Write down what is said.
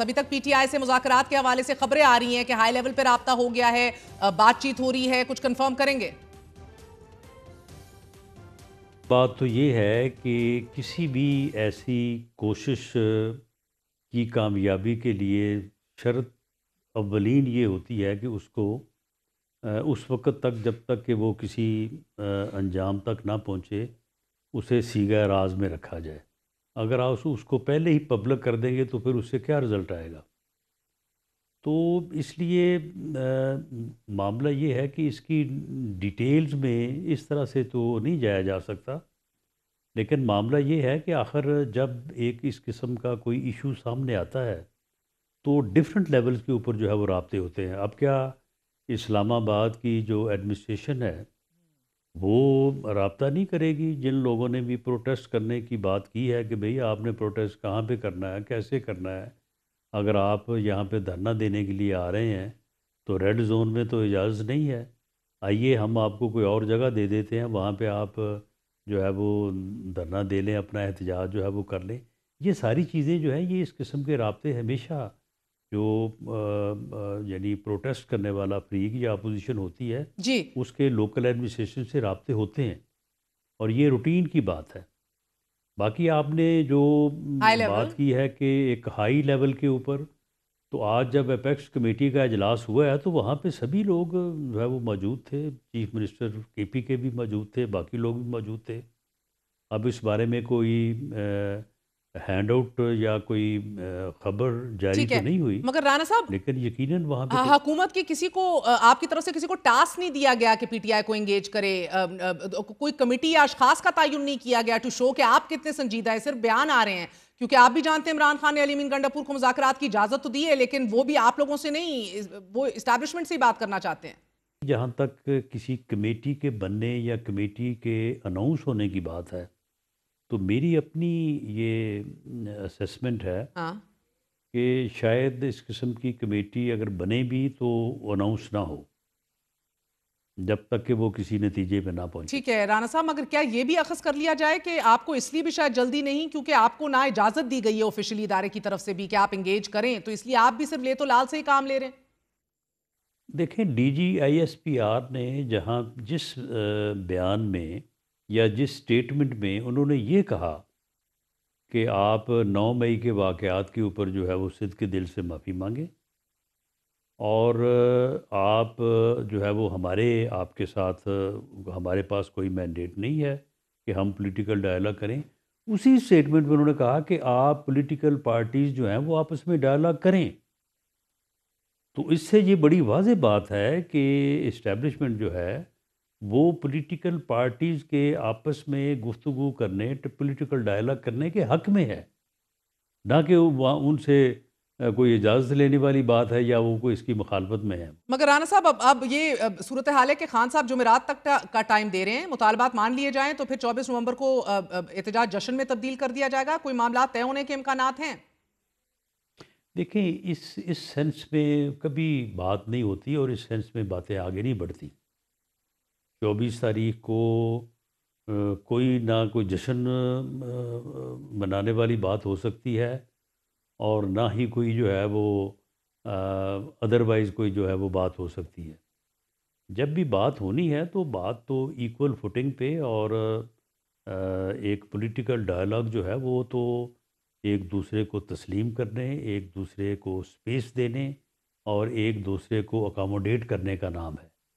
अभी तक पीटीआई से मुजाकरात के हवाले से खबरें आ रही हैं कि हाई लेवल पर रबता हो गया है बातचीत हो रही है कुछ कंफर्म करेंगे बात तो ये है कि किसी भी ऐसी कोशिश की कामयाबी के लिए शर्त अवलिन ये होती है कि उसको उस वक्त तक जब तक कि वो किसी अंजाम तक ना पहुँचे उसे सीगा राज में रखा जाए अगर आप उसको पहले ही पब्लिक कर देंगे तो फिर उससे क्या रिज़ल्ट आएगा तो इसलिए मामला ये है कि इसकी डिटेल्स में इस तरह से तो नहीं जाया जा सकता लेकिन मामला ये है कि आखिर जब एक इस किस्म का कोई इशू सामने आता है तो डिफरेंट लेवल्स के ऊपर जो है वो रबते होते हैं अब क्या इस्लामाबाद की जो एडमिनिस्ट्रेशन है वो रबता नहीं करेगी जिन लोगों ने भी प्रोटेस्ट करने की बात की है कि भैया आपने प्रोटेस्ट कहाँ पे करना है कैसे करना है अगर आप यहाँ पे धरना देने के लिए आ रहे हैं तो रेड जोन में तो इजाज़त नहीं है आइए हम आपको कोई और जगह दे देते हैं वहाँ पे आप जो है वो धरना दे लें अपना एहतजाज जो है वो कर लें ये सारी चीज़ें जो है ये इस किस्म के रबते हमेशा जो यानी प्रोटेस्ट करने वाला फ्रीक या अपोजिशन होती है जी उसके लोकल एडमिनिस्ट्रेशन से रबते होते हैं और ये रूटीन की बात है बाकी आपने जो हम्म, बात की है कि एक हाई लेवल के ऊपर तो आज जब अपेक्स कमेटी का इजलास हुआ है तो वहाँ पे सभी लोग जो है वो मौजूद थे चीफ मिनिस्टर के पी के भी मौजूद थे बाकी लोग भी मौजूद थे अब इस बारे में कोई हैंडआउट या कोई खबर जारी तो नहीं हुई मगर राणा साहब लेकिन यकीनन वहां पे हाँ, तो- हुकूमत के किसी को आपकी तरफ से किसी को टास्क नहीं दिया गया कि पीटीआई को एंगेज करे तो कोई कमेटी या अशखास का तयन नहीं किया गया टू शो कि आप कितने संजीदा है सिर्फ बयान आ रहे हैं क्योंकि आप भी जानते हैं इमरान खान ने अलीमिन गंडापुर को मुजाकरात की इजाजत तो दी है लेकिन वो भी आप लोगों से नहीं वो इस्टेब्लिशमेंट से ही बात करना चाहते हैं जहाँ तक किसी कमेटी के बनने या कमेटी के अनाउंस होने की बात है तो मेरी अपनी ये असेसमेंट है हाँ। कि शायद इस किस्म की कमेटी अगर बने भी तो अनाउंस ना हो जब तक कि वो किसी नतीजे पे ना पहुंचे ठीक है राना साहब मगर क्या ये भी अखज कर लिया जाए कि आपको इसलिए भी शायद जल्दी नहीं क्योंकि आपको ना इजाजत दी गई है ऑफिशियली इदारे की तरफ से भी कि आप इंगेज करें तो इसलिए आप भी सिर्फ ले तो लाल से ही काम ले रहे हैं देखें D G I S P R ने जहाँ जिस बयान में या जिस स्टेटमेंट में उन्होंने ये कहा कि आप 9 मई के वाक़ात के ऊपर जो है वो सिद्ध के दिल से माफ़ी मांगें और आप जो है वो हमारे आपके साथ हमारे पास कोई मैंडेट नहीं है कि हम पॉलिटिकल डायलॉग करें उसी स्टेटमेंट में उन्होंने कहा कि आप पॉलिटिकल पार्टीज़ जो हैं वो आपस में डायलॉग करें तो इससे ये बड़ी वाज बात है कि इस्टेब्लिशमेंट जो है वो पॉलिटिकल पार्टीज़ के आपस में गुफ्तु करने पॉलिटिकल डायलॉग करने के हक में है ना कि वहाँ उनसे कोई इजाज़त लेने वाली बात है या वो कोई इसकी मुखालफत में है मगर राना साहब अब अब ये सूरत हाल है कि खान साहब जुमेरात तक ता, का टाइम दे रहे हैं मुतालबात मान लिए जाएँ तो फिर चौबीस नवंबर को एहतजाज जश्न में तब्दील कर दिया जाएगा कोई मामला तय होने के इम्कान हैं देखिए इस इस सेंस में कभी बात नहीं होती और इस सेंस में बातें आगे नहीं बढ़ती चौबीस तारीख को कोई ना कोई जश्न मनाने वाली बात हो सकती है और ना ही कोई जो है वो अदरवाइज़ कोई जो है वो बात हो सकती है जब भी बात होनी है तो बात तो इक्वल फुटिंग पे और एक पॉलिटिकल डायलॉग जो है वो तो एक दूसरे को तस्लीम करने एक दूसरे को स्पेस देने और एक दूसरे को अकामोडेट करने का नाम है